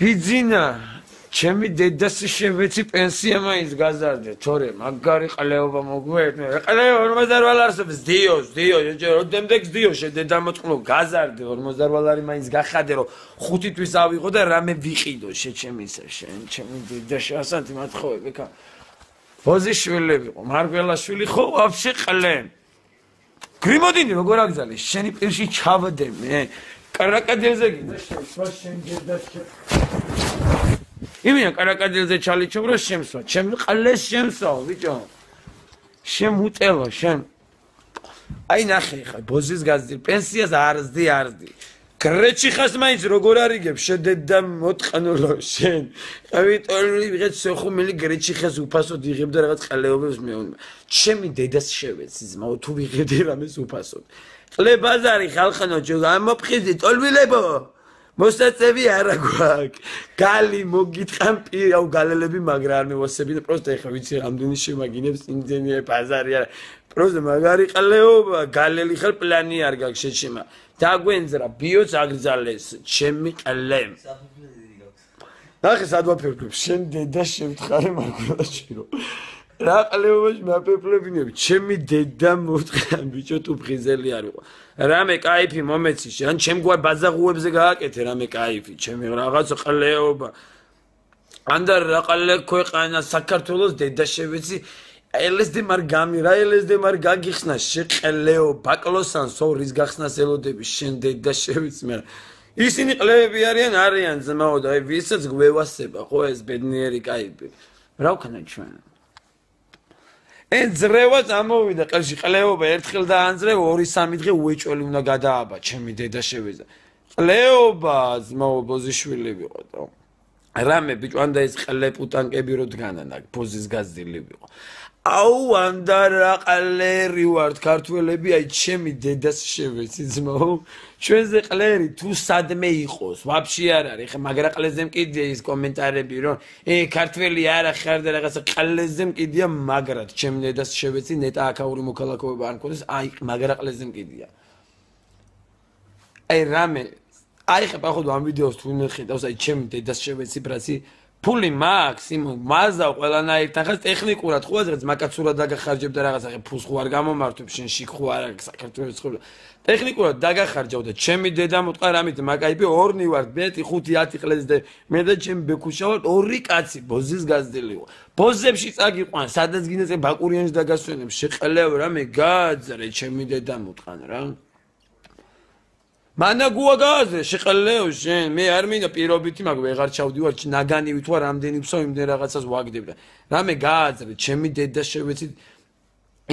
ბიძინა ჩემი დედასი შევეცი პენსია მაინც გაზარდე თორე მაგარი ყლეობა მოგვეერთმე ყლე 58 არსებს დიო დიო ეჯე რომდემდე დიო შე დედა მოწყლო გაზარდე 58 მაინც გახადე რომ ხუთი თვის ავიღო და რამე ვიყიდო შე ჩემისა შენ ჩემი დედაში ასანთი მათხოვები ხა ბოზიშვილები ყო მარგველაშვილი ხო აფში ყლე გრიმოდინი როგორ აგზალე შენი პირში ჩავდე მე კარაკადელზე გიდა იმენა კარაკადელზე ჩალიჩო რა შემსვა ჩემ ყლეს შემსვა ბიჭო შემუტელო შენ აი ნახე ხა ბოზის გაზდი პენსიას არზდი არზდი კრეჩი ხას მაინც როგორ არიგებ შედედა მოტყნულო შენ ყვიტოლი ვიღეთ სოხუმელი კრეჩი ხას უფასოდ იღებდა რაღაც ყალეობებს მეუნ ჩემი დედას შევეცი ძმაო თუ ვიღებდი რამეს უფასოდ წლე ბაზარი ხალხანო ჯო გამოფხიზი ტოლვილებო მოსაწევი არა გვაქვს გალი მოგიტყან პირავ გალელები მაგრამ არ მოსები და პროსტა ეხა ვიცი რამდენი შემაგინებს იმდენი ბაზარი არა პროსტა მაგარი ყლეობა გალელი ხალ პლანი არ გაქვს შეჩიმა დაგვენძრა ბიოც აგრძალეს ჩემი ყლე ნახე სად ვაფერდებ შენ დედა შემთხარე მაგულაში რომ რა ყლებობაში მაფეფლებინები ჩემი დედა მოთხრა ბიჭო თუ ფხიზელი არ იყო რამე кайფი მომეციში ან ჩემ გვარ ბაზაღუებზე გააკეთე რამე кайფი ჩემი რაღაც ყლეობა ან და რა ყალე ქვეყანა საქართველოს დედა შევეცი LSD მარ გამი რა LSD მარ გაგიხსნა შეყელეო ბაკლოსან სორის გახსნას ელოდები შენ დედა შევეცი მე ისინი ყლეები არიან არიან ძმაო და აი ვისაც გვევასება ხო ეს ბედნიერი кайფი რა ვქნა ჩვენ ენ ძრევას ამოვიდა ყელში ყლეობა ერთხელ და ანძრე 2-3 დღე უეჭველი უნდა გადააბა ჩემი დედა შევეზა ყლეობა ძმაო ბოზიშვილი ვიყოთო რამე ბიჭო ანდა ეს ყლე პუტანკები რო დგანანა ბოზის გაზრდილი ვიყო აუ ანდა რაყალერი ვართ ქართველები აი ჩემი დედას შევეცი ძმაო ჩვენზე ყლერი თუ სადმე იყოს ვაფშე არ არის ხე მაგრამ ყლეზემ კიდე ის კომენტარები რომ ე ქართველი არ ახარ და რაღაცა ყლეზემ კიდია მაგრამ ჩემი დედას შევეცი ნეტა აკაური მოქალაქობა არ მქონდეს აი მაგრამ ყლეზემ კიდია აი რამე აი ხე ბახოდ ამ ვიდეოს თუ ნახე და ვსაი ჩემი დედას შევეცი ბრაზი ფული მაქვს იმ მაზა ყველანაირ თანხას ტექნიკურად ხო აზრეც მაკაცურად დაგახარჯებ და რაღაცა ფულს ხო არ გამომართვებ შენ შიქ ხო არ საქართველოს ხო ტექნიკურად დაგახარჯავ და ჩემი დედა მოტყა რამით მაკაიპი ორნი ვარ მეტი ხუთი ათი ყლეს და მე და ჩემი ბეკუშა ვარ ორი კაცი ბოზის გაზრდილი ვარ ბოზებში წაგიყვან სადაც გინდა წე ბაკურიანში დაგასვენებ შეყლევ რა მე გააძრე ჩემი დედა მოტყან რა მანაგუა გააზრე შეყლეო შენ მე არ მინდა პირობიტი მაგ ვეღარ ჩავდივარ ნაგანი ვითვა რამდენი ფსო იმდენ რაღაცას ვაგდებ და რამე გააზრე ჩემი დედა შევეცი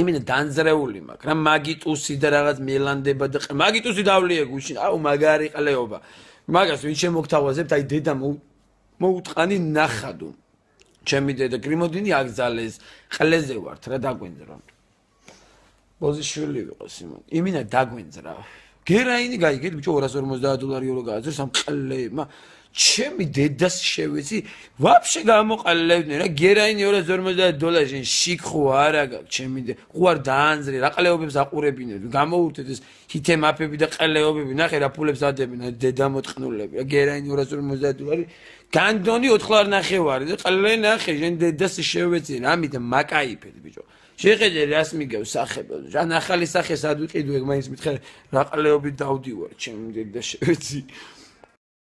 იმენ დანძრეული მაგ რა მაგიტუსი და რაღაც მელანდება და მაგიტუსი დავლიე გუში აუ მაგარი ყლეობა მაგას ვინ შემოგთავაზებთ აი დედა მოუტყანი ნახადო ჩემი დედა კრიმოდინი აგზალეს ყლეზე ვართ რა დაგვენძრო ბოზიშვილი ვიყო სიმონ იმენა დაგვენძრავ გერაინი გაიგეთ ბიჭო 250 დოლარი რო გააძრეს ამ ყლე მა ჩემი დედას შევეცი ვაფშე გამოყალლებდნენ რა გერაინი 250 დოლარში შიქხო არა ჩემი ყوار დაანძრე რა ყლეობებს აყურებინენ გამოურთეთ ეს ჰითემაფები და ყლეობები ნახე რა ფულებს ადებენ დედა მოტყნულები რა გერაინი 250 დოლარი განდონი 4 ნახევარი და ყლე ნახე შენ დედას შევეცი რამით მაკაიფეთ ბიჭო შეხედე რას მიგევს სახებელ ან ახალი სახე სად ვიყიდვე მაინც მითხარ რაყლეობით დავდივარ ჩემ დედა შევეცი